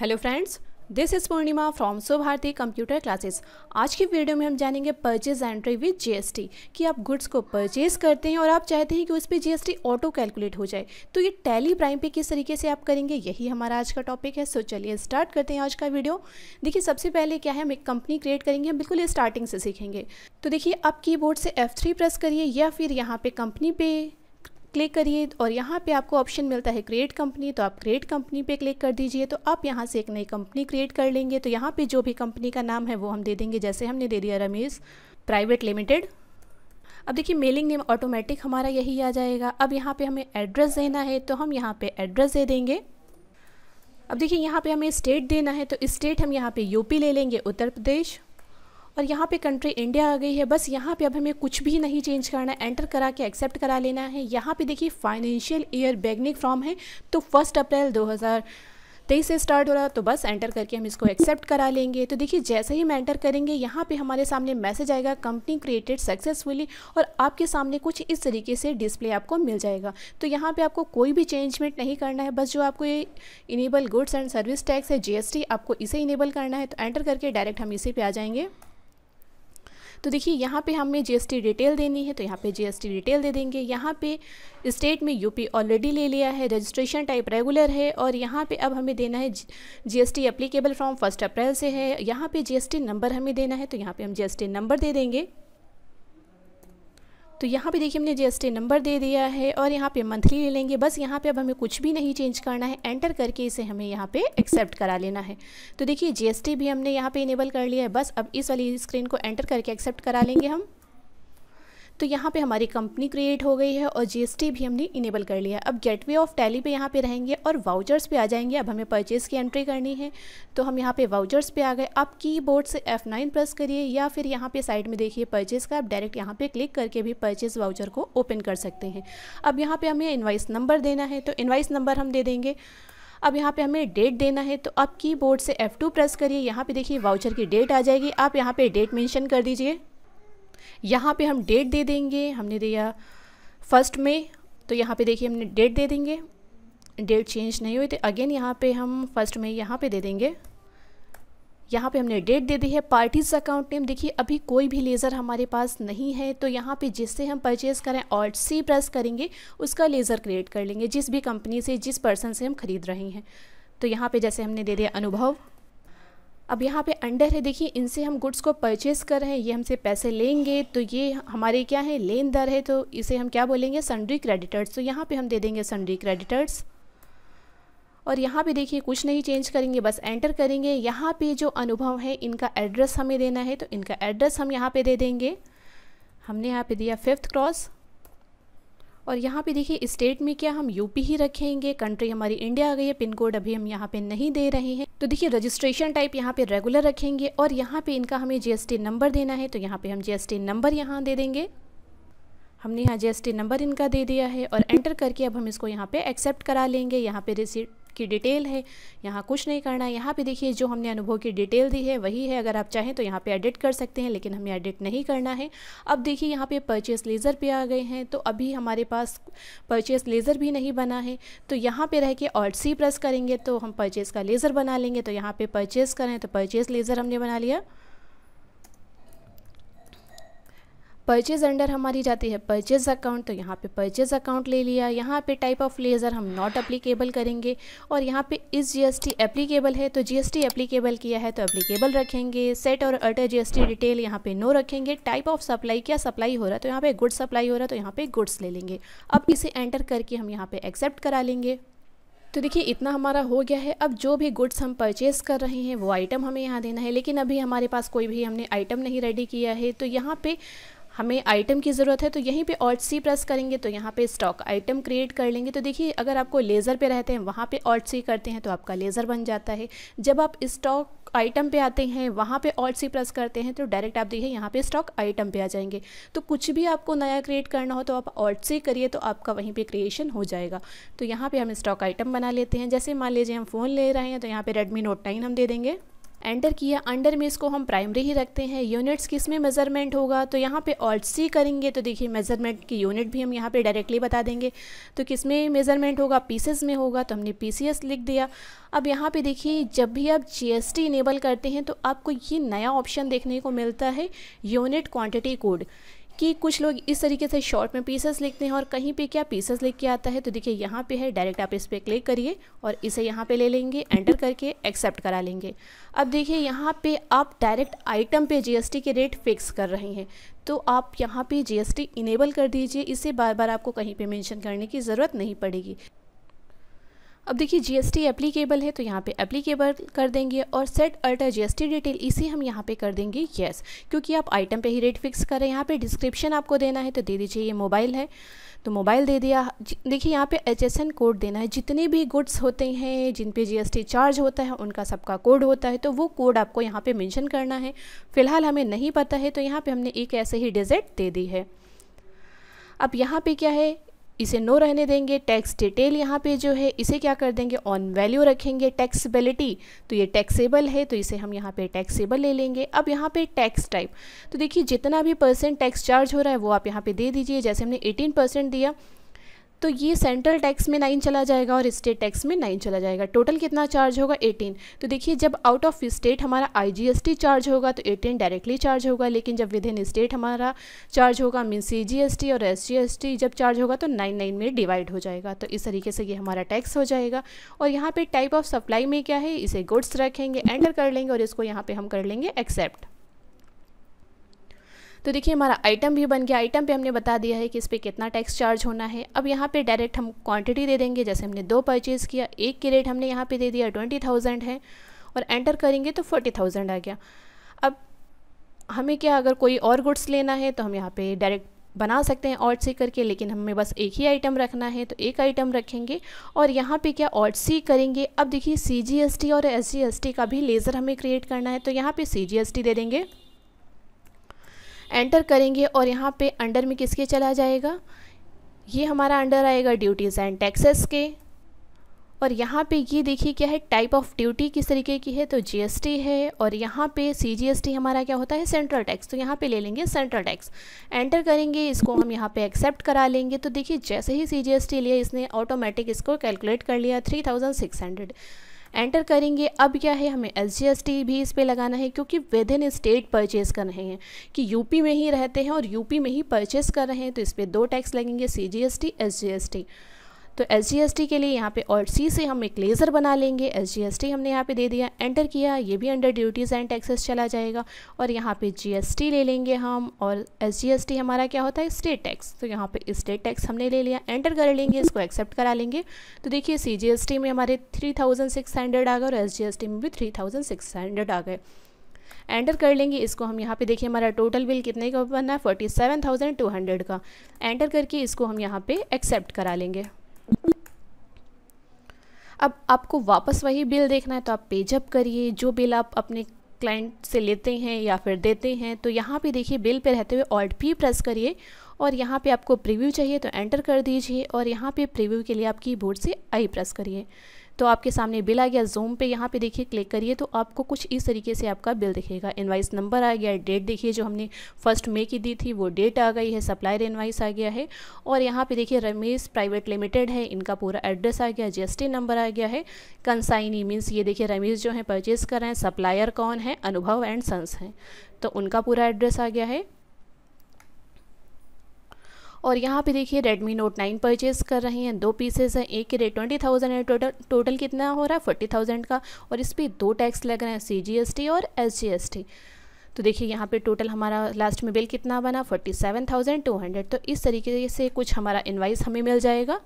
hello friends this is Purnima from so Bharati computer classes आज की video में हम जानेंगे परचेज एंट्री विद जीएसटी कि आप गुड्स को परचेज करते हैं और आप चाहते हैं कि उस पर जीएसटी ऑटो कैलकुलेट हो जाए तो ये टैली प्राइम पे किस तरीके से आप करेंगे यही हमारा आज का टॉपिक है सो चलिए स्टार्ट करते हैं आज का वीडियो देखिए सबसे पहले क्या है हम एक कंपनी क्रिएट करेंगे हम बिल्कुल स्टार्टिंग से सीखेंगे तो देखिए आप कीबोर्ड से एफ प्रेस करिए या फिर यहाँ पर कंपनी पे क्लिक करिए और यहाँ पे आपको ऑप्शन मिलता है क्रिएट कंपनी तो आप क्रिएट कंपनी पे क्लिक कर दीजिए तो आप यहाँ से एक नई कंपनी क्रिएट कर लेंगे तो यहाँ पे जो भी कंपनी का नाम है वो हम दे देंगे जैसे हमने दे दिया रमेश प्राइवेट लिमिटेड अब देखिए मेलिंग नेम ऑटोमेटिक हमारा यही आ जाएगा अब यहाँ पर हमें एड्रेस देना है तो हम यहाँ पर एड्रेस दे देंगे अब देखिए यहाँ पर हमें स्टेट देना है तो स्टेट हम यहाँ पर यूपी ले लेंगे उत्तर प्रदेश और यहाँ पे कंट्री इंडिया आ गई है बस यहाँ पे अब हमें कुछ भी नहीं चेंज करना है एंटर करा के एक्सेप्ट करा लेना है यहाँ पे देखिए फाइनेंशियल ईयर बैगनिक फ्रॉम है तो फर्स्ट अप्रैल तेईस से स्टार्ट हो रहा तो बस एंटर करके हम इसको एक्सेप्ट करा लेंगे तो देखिए जैसे ही हम एंटर करेंगे यहाँ पे हमारे सामने मैसेज आएगा कंपनी क्रिएटेड सक्सेसफुली और आपके सामने कुछ इस तरीके से डिस्प्ले आपको मिल जाएगा तो यहाँ पे आपको कोई भी चेंजमेंट नहीं करना है बस जो आपको ये enable goods and service tax है जी आपको इसे इनेबल करना है तो एंटर करके डायरेक्ट हम इसी पे आ जाएंगे तो देखिए यहाँ पे हमें जीएसटी डिटेल देनी है तो यहाँ पे जीएसटी डिटेल दे देंगे यहाँ पे स्टेट में यूपी ऑलरेडी ले लिया है रजिस्ट्रेशन टाइप रेगुलर है और यहाँ पे अब हमें देना है GST applicable from first April से है यहाँ पे जीएसटी नंबर हमें देना है तो यहाँ पे हम जीएसटी नंबर दे देंगे तो यहाँ पे देखिए हमने जीएसटी नंबर दे दिया है और यहाँ पे मंथली ले लेंगे बस यहाँ पे अब हमें कुछ भी नहीं चेंज करना है एंटर करके इसे हमें यहाँ पे एक्सेप्ट करा लेना है तो देखिए जीएसटी भी हमने यहाँ पे इनेबल कर लिया है बस अब इस वाली स्क्रीन को एंटर करके एक्सेप्ट करा लेंगे हम तो यहाँ पे हमारी कंपनी क्रिएट हो गई है और जीएसटी भी हमने इनेबल कर लिया अब गेटवे ऑफ टैली पे यहाँ पे रहेंगे और वाउचर्स पे आ जाएंगे अब हमें परचेज़ की एंट्री करनी है तो हम यहाँ पे वाउचर्स पे आ गए आप कीबोर्ड से F9 प्रेस करिए या फिर यहाँ पे साइड में देखिए परचेज़ का आप डायरेक्ट यहाँ पे क्लिक करके भी परचेज़ वाउचर को ओपन कर सकते हैं अब यहाँ पर हमें इन्वाइस नंबर देना है तो इन्वाइस नंबर हम दे देंगे अब यहाँ पे हमें डेट देना है तो आप कीबोर्ड से F2 प्रेस करिए यहाँ पे देखिए वाउचर की डेट आ जाएगी आप यहाँ पे डेट मेंशन कर दीजिए यहाँ पे हम डेट दे देंगे हमने दिया फर्स्ट में तो यहाँ पे देखिए हमने डेट दे देंगे डेट चेंज नहीं हुई तो अगेन यहाँ पे हम फर्स्ट में यहाँ पे दे देंगे यहाँ पे हमने डेट दे दी है पार्टीज अकाउंट नेम देखिए अभी कोई भी लेज़र हमारे पास नहीं है तो यहाँ पे जिससे हम परचेज़ करें और सी प्रेस करेंगे उसका लेज़र क्रिएट कर लेंगे जिस भी कंपनी से जिस पर्सन से हम ख़रीद रहे हैं तो यहाँ पे जैसे हमने दे दिया अनुभव अब यहाँ पे अंडर है देखिए इनसे हम गुड्स को परचेस कर रहे हैं ये हमसे पैसे लेंगे तो ये हमारे क्या है लेन दर है तो इसे हम क्या बोलेंगे सन्डरी क्रेडिटर्स तो यहाँ पे हम दे देंगे सन्डरी क्रेडिटर्स और यहाँ पे देखिए कुछ नहीं चेंज करेंगे बस एंटर करेंगे यहाँ पे जो अनुभव है इनका एड्रेस हमें देना है तो इनका एड्रेस हम यहाँ पर दे देंगे हमने यहाँ पर दिया फिफ्थ क्रॉस और यहाँ पे देखिए स्टेट में क्या हम यूपी ही रखेंगे कंट्री हमारी इंडिया आ गई है पिन कोड अभी हम यहाँ पे नहीं दे रहे हैं तो देखिए रजिस्ट्रेशन टाइप यहाँ पे रेगुलर रखेंगे और यहाँ पे इनका हमें जीएसटी नंबर देना है तो यहाँ पे हम जीएसटी नंबर यहाँ दे देंगे हमने यहाँ जीएसटी नंबर इनका दे दिया है और एंटर करके अब हम इसको यहाँ पे एक्सेप्ट करा लेंगे यहाँ पे रिसिट की डिटेल है यहाँ कुछ नहीं करना है यहाँ पे देखिए जो हमने अनुभव की डिटेल दी है वही है अगर आप चाहें तो यहाँ पे एडिट कर सकते हैं लेकिन हमें एडिट नहीं करना है अब देखिए यहाँ पे परचेस लेज़र पे आ गए हैं तो अभी हमारे पास परचेस लेज़र भी नहीं बना है तो यहाँ पे रह के और सी प्रेस करेंगे तो हम परचेस का लेज़र बना लेंगे तो यहाँ पर परचेस करें तो परचेस लेज़र हमने बना लिया परचेज अंडर हमारी जाती है परचेज अकाउंट तो यहाँ पे परचेज अकाउंट ले लिया यहाँ पे टाइप ऑफ लेज़र हम नॉट अप्लीकेबल करेंगे और यहाँ पे इस जीएसटी एप्लीकेबल है तो जीएसटी एप्लीकेबल किया है तो अप्लीकेबल रखेंगे सेट और अटर जीएसटी डिटेल यहाँ पे नो रखेंगे टाइप ऑफ सप्लाई क्या सप्लाई हो रहा है तो यहाँ पे गुड्स सप्लाई हो रहा है तो यहाँ पे गुड्स ले लेंगे अब इसे एंटर करके हम यहाँ पे एक्सेप्ट करा लेंगे तो देखिए इतना हमारा हो गया है अब जो भी गुड्स हम परचेज़ कर रहे हैं वो आइटम हमें यहाँ देना है लेकिन अभी हमारे पास कोई भी हमने आइटम नहीं रेडी किया है तो यहाँ पे हमें आइटम की ज़रूरत है तो यहीं पे ऑल्ट सी प्रेस करेंगे तो यहाँ पे स्टॉक आइटम क्रिएट कर लेंगे तो देखिए अगर आपको लेज़र पे रहते हैं वहाँ पे ऑल्ट सी करते हैं तो आपका लेज़र बन जाता है जब आप स्टॉक आइटम पे आते हैं वहाँ पे ऑल्ट सी प्रेस करते हैं तो डायरेक्ट आप देखिए यहाँ पे स्टॉक आइटम पे आ जाएंगे तो कुछ भी आपको नया क्रिएट करना हो तो आप ऑल्ट सी करिए तो आपका वहीं पे क्रिएशन हो जाएगा तो यहाँ पे हम स्टॉक आइटम बना लेते हैं जैसे मान लीजिए हम फ़ोन ले रहे हैं तो यहाँ पे रेडमी नोट नाइन हम दे देंगे एंटर किया अंडर में इसको हम प्राइमरी ही रखते हैं यूनिट्स किस में मेज़रमेंट होगा तो यहाँ पे ऑल्ट सी करेंगे तो देखिए मेज़रमेंट की यूनिट भी हम यहाँ पे डायरेक्टली बता देंगे तो किस में मेज़रमेंट होगा पीसेस में होगा तो हमने पी लिख दिया अब यहाँ पे देखिए जब भी आप जी एस इनेबल करते हैं तो आपको ये नया ऑप्शन देखने को मिलता है यूनिट क्वान्टिटी कोड कि कुछ लोग इस तरीके से शॉर्ट में पीसेस लिखते हैं और कहीं पे क्या पीसेस लिख के आता है तो देखिए यहाँ पे है डायरेक्ट आप इस पर क्लिक करिए और इसे यहाँ पे ले लेंगे एंटर करके एक्सेप्ट करा लेंगे अब देखिए यहाँ पे आप डायरेक्ट आइटम पे जीएसटी के रेट फिक्स कर रहे हैं तो आप यहाँ पे जीएसटी इनेबल कर दीजिए इसे बार बार आपको कहीं पर मैंशन करने की ज़रूरत नहीं पड़ेगी अब देखिए जीएसटी एप्लीकेबल है तो यहाँ पे एप्लीकेबल कर देंगे और सेट अल्टर जीएसटी डिटेल इसी हम यहाँ पे कर देंगे येस क्योंकि आप आइटम पे ही रेट फिक्स करें यहाँ पे डिस्क्रिप्शन आपको देना है तो दे दीजिए ये मोबाइल है तो मोबाइल दे दिया देखिए यहाँ पे एच कोड देना है जितने भी गुड्स होते हैं जिन पे जी चार्ज होता है उनका सबका कोड होता है तो वो कोड आपको यहाँ पर मैंशन करना है फिलहाल हमें नहीं पता है तो यहाँ पर हमने एक ऐसे ही डिजिट दे दी है अब यहाँ पे क्या है इसे नो रहने देंगे टैक्स डिटेल यहाँ पे जो है इसे क्या कर देंगे ऑन वैल्यू रखेंगे टैक्सेबिलिटी तो ये टैक्सेबल है तो इसे हम यहाँ पे टैक्सेबल ले लेंगे अब यहाँ पे टैक्स टाइप तो देखिए जितना भी परसेंट टैक्स चार्ज हो रहा है वो आप यहाँ पे दे दीजिए जैसे हमने एटीन परसेंट दिया तो ये सेंट्रल टैक्स में नाइन चला जाएगा और स्टेट टैक्स में नाइन चला जाएगा टोटल कितना चार्ज होगा एटीन तो देखिए जब आउट ऑफ स्टेट हमारा आईजीएसटी चार्ज होगा तो एटीन डायरेक्टली चार्ज होगा लेकिन जब विद इन स्टेट हमारा चार्ज होगा मीन सीजीएसटी और एसजीएसटी जब चार्ज होगा तो नाइन नाइन में डिवाइड हो जाएगा तो इस तरीके से ये हमारा टैक्स हो जाएगा और यहाँ पर टाइप ऑफ सप्लाई में क्या है इसे गुड्स रखेंगे एंटर कर लेंगे और इसको यहाँ पर हम कर लेंगे एक्सेप्ट तो देखिए हमारा आइटम भी बन गया आइटम पे हमने बता दिया है कि इस पर कितना टैक्स चार्ज होना है अब यहाँ पे डायरेक्ट हम क्वांटिटी दे देंगे जैसे हमने दो परचेज़ किया एक के रेट हमने यहाँ पे दे दिया ट्वेंटी थाउजेंड है और एंटर करेंगे तो फोर्टी थाउजेंड आ गया अब हमें क्या अगर कोई और गुड्स लेना है तो हम यहाँ पर डायरेक्ट बना सकते हैं ऑट सी करके लेकिन हमें बस एक ही आइटम रखना है तो एक आइटम रखेंगे और यहाँ पे क्या ऑट सी करेंगे अब देखिए सी जी एस टी और एस जी एस टी का भी लेज़र हमें क्रिएट करना है तो यहाँ पे सी जी एस टी दे देंगे एंटर करेंगे और यहाँ पे अंडर में किसके चला जाएगा ये हमारा अंडर आएगा ड्यूटीज़ एंड टैक्सेस के और यहाँ पे ये देखिए क्या है टाइप ऑफ ड्यूटी किस तरीके की है तो जीएसटी है और यहाँ पे सीजीएसटी हमारा क्या होता है सेंट्रल टैक्स तो यहाँ पे ले लेंगे सेंट्रल टैक्स एंटर करेंगे इसको हम यहाँ पे एक्सेप्ट करा लेंगे तो देखिए जैसे ही सीजीएसटी लिया इसने ऑटोमेटिक इसको कैलकुलेट कर लिया three thousand six hundred enter करेंगे अब क्या है हमें एस भी इस पर लगाना है क्योंकि विद इन स्टेट परचेज कर रहे हैं कि यूपी में ही रहते हैं और यूपी में ही परचेज कर रहे हैं तो इस पर दो टैक्स लगेंगे सी जी एस टी तो एस जी के लिए यहाँ पे और सी से हम एक लेज़र बना लेंगे एस जी हमने यहाँ पे दे दिया एंटर किया ये भी अंडर ड्यूटीज़ एंड टैक्सेस चला जाएगा और यहाँ पे टी ले लेंगे हम और एस जी हमारा क्या होता है स्टेट टैक्स तो यहाँ पे स्टेट टैक्स हमने ले लिया एंटर कर लेंगे इसको एक्सेप्ट करा लेंगे तो देखिए सी में हमारे थ्री आ गए और एस में भी थ्री आ गए एंटर कर लेंगे इसको हम यहाँ पे देखिए हमारा टोटल बिल कितने का बनना है forty seven thousand two hundred का एंटर करके इसको हम यहाँ पे एक्सेप्ट करा लेंगे अब आपको वापस वही बिल देखना है तो आप पेजअप करिए जो बिल आप अपने क्लाइंट से लेते हैं या फिर देते हैं तो यहाँ पे देखिए बिल पे रहते हुए ऑल्ट पी प्रेस करिए और यहाँ पे आपको प्रीव्यू चाहिए तो एंटर कर दीजिए और यहाँ पे प्रीव्यू के लिए आप कीबोर्ड से आई प्रेस करिए तो आपके सामने बिल आ गया जूम पे यहाँ पे देखिए क्लिक करिए तो आपको कुछ इस तरीके से आपका बिल दिखेगा इन्वाइस नंबर आ गया डेट देखिए जो हमने फर्स्ट मे की दी थी वो डेट आ गई है सप्लायर इन्वाइस आ गया है और यहाँ पे देखिए रमेश प्राइवेट लिमिटेड है इनका पूरा एड्रेस आ गया जी नंबर आ गया है कंसाइनी मीन्स ये देखिए रमेश जो है परचेज़ कर रहे हैं सप्लायर कौन है अनुभव एंड सन्स हैं तो उनका पूरा एड्रेस आ गया है और यहाँ पे देखिए रेडमी नोट नाइन परचेज़ कर रहे हैं दो पीसेस हैं एक के रेट ट्वेंटी थाउजेंड है टोटल टोटल कितना हो रहा है फोर्टी थाउजेंड का और इस पर दो टैक्स लग रहे हैं सी जी एस टी और एस जी एस टी तो देखिए यहाँ पे टोटल हमारा लास्ट में बिल कितना बना forty seven thousand two hundred तो इस तरीके से कुछ हमारा इन्वाइस हमें मिल जाएगा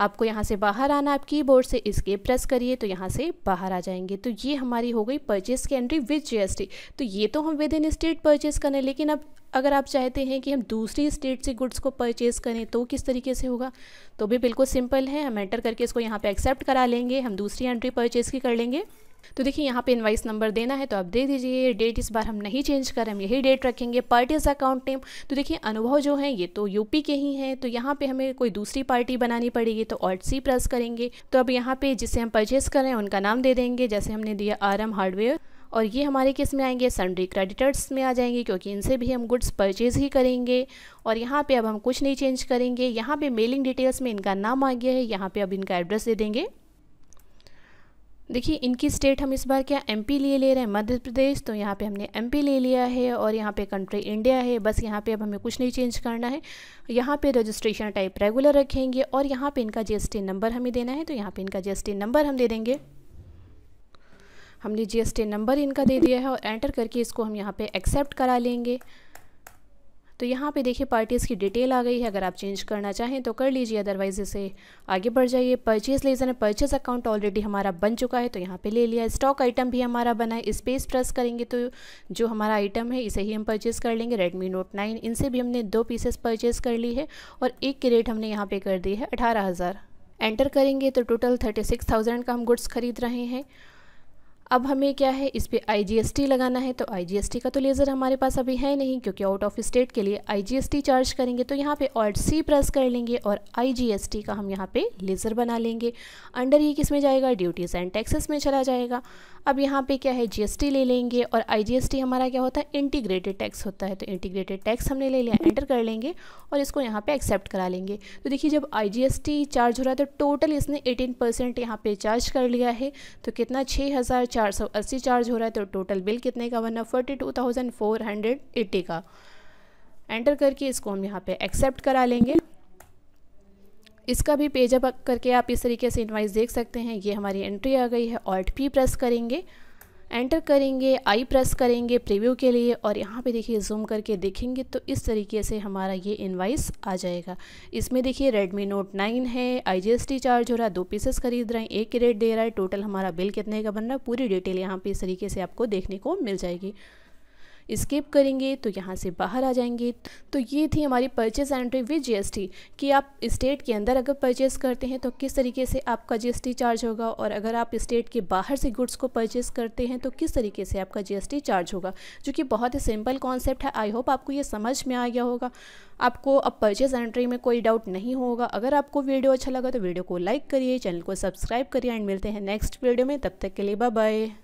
आपको यहाँ से बाहर आना आप कीबोर्ड से इसके प्रेस करिए तो यहाँ से बाहर आ जाएंगे तो ये हमारी हो गई परचेस की एंट्री विद जीएसटी तो ये तो हम विद इन स्टेट परचेस करें लेकिन अब अगर आप चाहते हैं कि हम दूसरी स्टेट से गुड्स को परचेज़ करें तो किस तरीके से होगा तो भी बिल्कुल सिंपल है हम एंटर करके इसको यहाँ पर एक्सेप्ट करा लेंगे हम दूसरी एंट्री परचेज़ की कर लेंगे तो देखिए यहाँ पे इन्वाइस नंबर देना है तो आप दे दीजिए डेट इस बार हम नहीं चेंज कर हम यही डेट रखेंगे पार्टीज अकाउंट नेम तो देखिए अनुभव जो है ये तो यूपी के ही हैं तो यहाँ पे हमें कोई दूसरी पार्टी बनानी पड़ेगी तो ऑल्ट सी प्रेस करेंगे तो अब यहाँ पे जिसे हम परचेज कर रहे हैं उनका नाम दे देंगे जैसे हमने दिया आर एम हार्डवेयर और ये हमारे किस में आएंगे सन्ड्री क्रेडिटर्स में आ जाएंगे क्योंकि इनसे भी हम गुड्स परचेज ही करेंगे और यहाँ पे अब हम कुछ नहीं चेंज करेंगे यहाँ पे मेलिंग डिटेल्स में इनका नाम आ गया है यहाँ पे अब इनका एड्रेस दे देंगे देखिए इनकी स्टेट हम इस बार क्या एमपी लिए ले रहे हैं मध्य प्रदेश तो यहाँ पे हमने एमपी ले लिया है और यहाँ पे कंट्री इंडिया है बस यहाँ पे अब हमें कुछ नहीं चेंज करना है यहाँ पे रजिस्ट्रेशन टाइप रेगुलर रखेंगे और यहाँ पे इनका जीएसटी नंबर हमें देना है तो यहाँ पे इनका जीएसटी नंबर हम दे देंगे हमने जी नंबर इनका दे दिया है और एंटर करके इसको हम यहाँ पर एक्सेप्ट करा लेंगे तो यहाँ पे देखिए पार्टीज़ की डिटेल आ गई है अगर आप चेंज करना चाहें तो कर लीजिए अदरवाइज़ इसे आगे बढ़ जाइए परचेज़ लेजर ने परचेज़ अकाउंट ऑलरेडी हमारा बन चुका है तो यहाँ पे ले लिया स्टॉक आइटम भी हमारा बना है स्पेस प्रेस करेंगे तो जो हमारा आइटम है इसे ही हम परचेज़ कर लेंगे रेडमी नोट नाइन इनसे भी हमने दो पीसेस परचेज़ कर ली है और एक की रेट हमने यहाँ पर कर दी है अठारह एंटर करेंगे तो टोटल थर्टी सिक्स थाउजेंड का हम गुड्स खरीद रहे हैं अब हमें क्या है इस पर आई लगाना है तो आई का तो लेज़र हमारे पास अभी है नहीं क्योंकि आउट ऑफ स्टेट के लिए आई चार्ज करेंगे तो यहाँ पे ऑल्ट सी प्रेस कर लेंगे और आई का हम यहाँ पे लेज़र बना लेंगे अंडर ही किस में जाएगा ड्यूटीज़ एंड टैक्सेस में चला जाएगा अब यहाँ पे क्या है जीएसटी ले लेंगे और आईजीएसटी हमारा क्या होता है इंटीग्रेटेड टैक्स होता है तो इंटीग्रेटेड टैक्स हमने ले लिया एंटर कर लेंगे और इसको यहाँ पे एक्सेप्ट करा लेंगे तो देखिए जब आईजीएसटी चार्ज हो रहा है तो टोटल इसने 18 परसेंट यहाँ पे चार्ज कर लिया है तो कितना छः हज़ार 480 चार्ज हो रहा है तो टोटल बिल कितने का बनना फोर्टी का एंटर करके इसको हम यहाँ पे एक्सेप्ट करा लेंगे इसका भी पेज अप करके आप इस तरीके से इन्वाइस देख सकते हैं ये हमारी एंट्री आ गई है ऑल्ट पी प्रेस करेंगे एंटर करेंगे आई प्रेस करेंगे प्रीव्यू के लिए और यहाँ पे देखिए जूम करके देखेंगे तो इस तरीके से हमारा ये इन्वाइस आ जाएगा इसमें देखिए रेडमी नोट नाइन है टी चार्ज हो रहा है दो पीसेस खरीद रहे हैं एक रेट दे रहा है टोटल हमारा बिल कितने का बन रहा है पूरी डिटेल यहाँ पे इस तरीके से आपको देखने को मिल जाएगी स्किप करेंगे तो यहाँ से बाहर आ जाएंगे तो ये थी हमारी परचेज एंट्री विद जीएसटी कि आप स्टेट के अंदर अगर परचेज़ करते हैं तो किस तरीके से आपका जीएसटी चार्ज होगा और अगर आप स्टेट के बाहर से गुड्स को परचेज़ करते हैं तो किस तरीके से आपका जीएसटी चार्ज होगा जो कि बहुत ही सिंपल कॉन्सेप्ट है आई होप आपको ये समझ में आ गया होगा आपको अब परचेज एंट्री में कोई डाउट नहीं होगा अगर आपको वीडियो अच्छा लगा तो वीडियो को लाइक करिए चैनल को सब्सक्राइब करिए एंड मिलते हैं नेक्स्ट वीडियो में तब तक के लिए बाय